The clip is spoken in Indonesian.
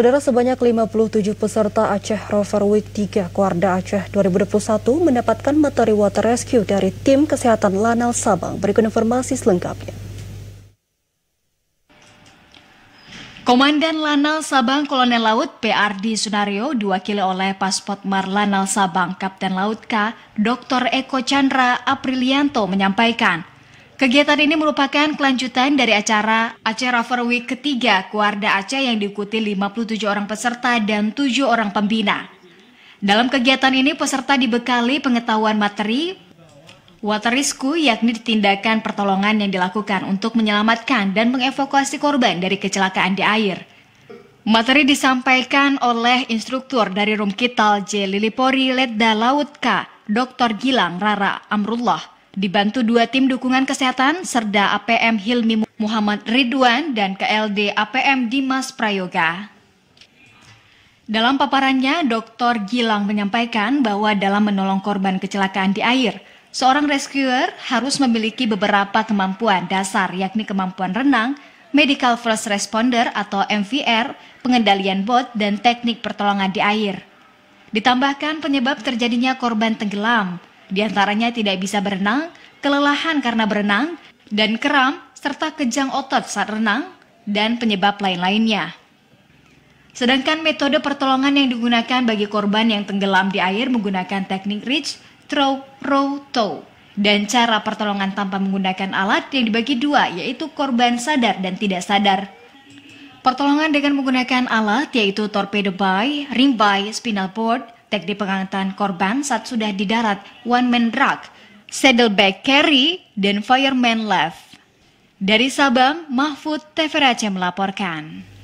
Saudara sebanyak 57 peserta Aceh Rover Week 3 Kuarda Aceh 2021 mendapatkan materi water rescue dari tim kesehatan Lanal Sabang. Berikut informasi selengkapnya. Komandan Lanal Sabang Kolonel Laut PRD Sunario diwakili oleh Mar Lanal Sabang Kapten Laut K, Dr. Eko Chandra Aprilianto menyampaikan, Kegiatan ini merupakan kelanjutan dari acara Aceh Rover Week ketiga Kuarda Aceh yang diikuti 57 orang peserta dan 7 orang pembina. Dalam kegiatan ini peserta dibekali pengetahuan materi, water rescue yakni tindakan pertolongan yang dilakukan untuk menyelamatkan dan mengevakuasi korban dari kecelakaan di air. Materi disampaikan oleh instruktur dari Rumkital J. Lilipori Letda K Dr. Gilang Rara Amrullah. Dibantu dua tim dukungan kesehatan, Serda APM Hilmi Muhammad Ridwan dan KLD APM Dimas Prayoga. Dalam paparannya, Dr. Gilang menyampaikan bahwa dalam menolong korban kecelakaan di air, seorang rescuer harus memiliki beberapa kemampuan dasar yakni kemampuan renang, medical first responder atau MVR, pengendalian bot, dan teknik pertolongan di air. Ditambahkan penyebab terjadinya korban tenggelam – di antaranya tidak bisa berenang, kelelahan karena berenang, dan kram serta kejang otot saat renang, dan penyebab lain-lainnya. Sedangkan metode pertolongan yang digunakan bagi korban yang tenggelam di air menggunakan teknik reach, throw, row, tow. Dan cara pertolongan tanpa menggunakan alat yang dibagi dua, yaitu korban sadar dan tidak sadar. Pertolongan dengan menggunakan alat yaitu torpedo bay, ring bay, spinal board, teknik pengangkatan korban saat sudah di darat, one man drag, saddleback carry, dan fireman left. Dari Sabang, Mahfud TVRC melaporkan.